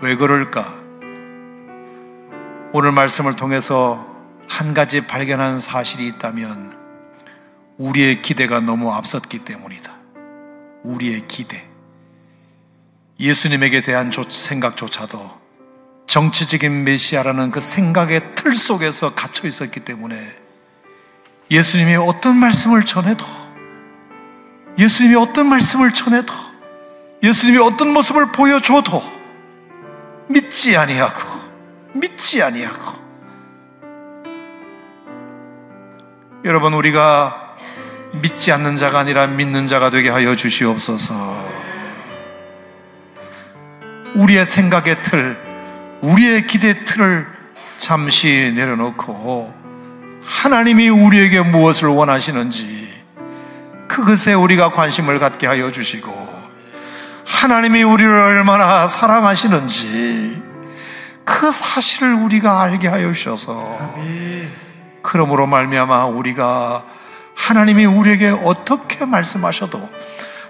왜 그럴까? 오늘 말씀을 통해서 한 가지 발견한 사실이 있다면 우리의 기대가 너무 앞섰기 때문이다. 우리의 기대. 예수님에게 대한 생각조차도 정치적인 메시아라는 그 생각의 틀 속에서 갇혀 있었기 때문에 예수님이 어떤 말씀을 전해도, 예수님이 어떤 말씀을 전해도, 예수님이 어떤 모습을 보여줘도 믿지 아니하고, 믿지 아니하고. 여러분, 우리가 믿지 않는 자가 아니라 믿는 자가 되게 하여 주시옵소서. 우리의 생각의 틀, 우리의 기대 틀을 잠시 내려놓고 하나님이 우리에게 무엇을 원하시는지 그것에 우리가 관심을 갖게 하여 주시고 하나님이 우리를 얼마나 사랑하시는지 그 사실을 우리가 알게 하여 주셔서 그러므로 말미암아 우리가 하나님이 우리에게 어떻게 말씀하셔도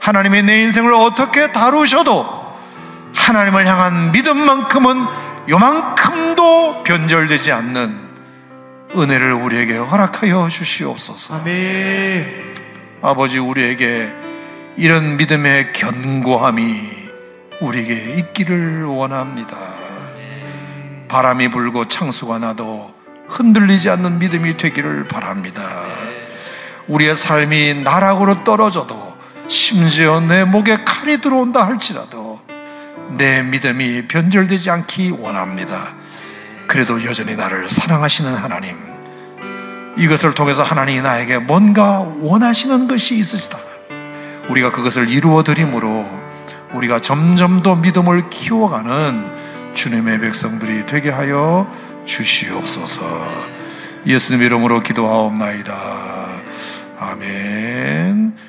하나님의 내 인생을 어떻게 다루셔도 하나님을 향한 믿음만큼은 요만큼도 변절되지 않는 은혜를 우리에게 허락하여 주시옵소서. 아멘. 아버지 우리에게 이런 믿음의 견고함이 우리에게 있기를 원합니다. 바람이 불고 창수가 나도 흔들리지 않는 믿음이 되기를 바랍니다. 우리의 삶이 나락으로 떨어져도 심지어 내 목에 칼이 들어온다 할지라도 내 믿음이 변절되지 않기 원합니다. 그래도 여전히 나를 사랑하시는 하나님, 이것을 통해서 하나님이 나에게 뭔가 원하시는 것이 있으시다. 우리가 그것을 이루어 드림으로 우리가 점점 더 믿음을 키워가는 주님의 백성들이 되게 하여 주시옵소서. 예수님 이름으로 기도하옵나이다. 아멘.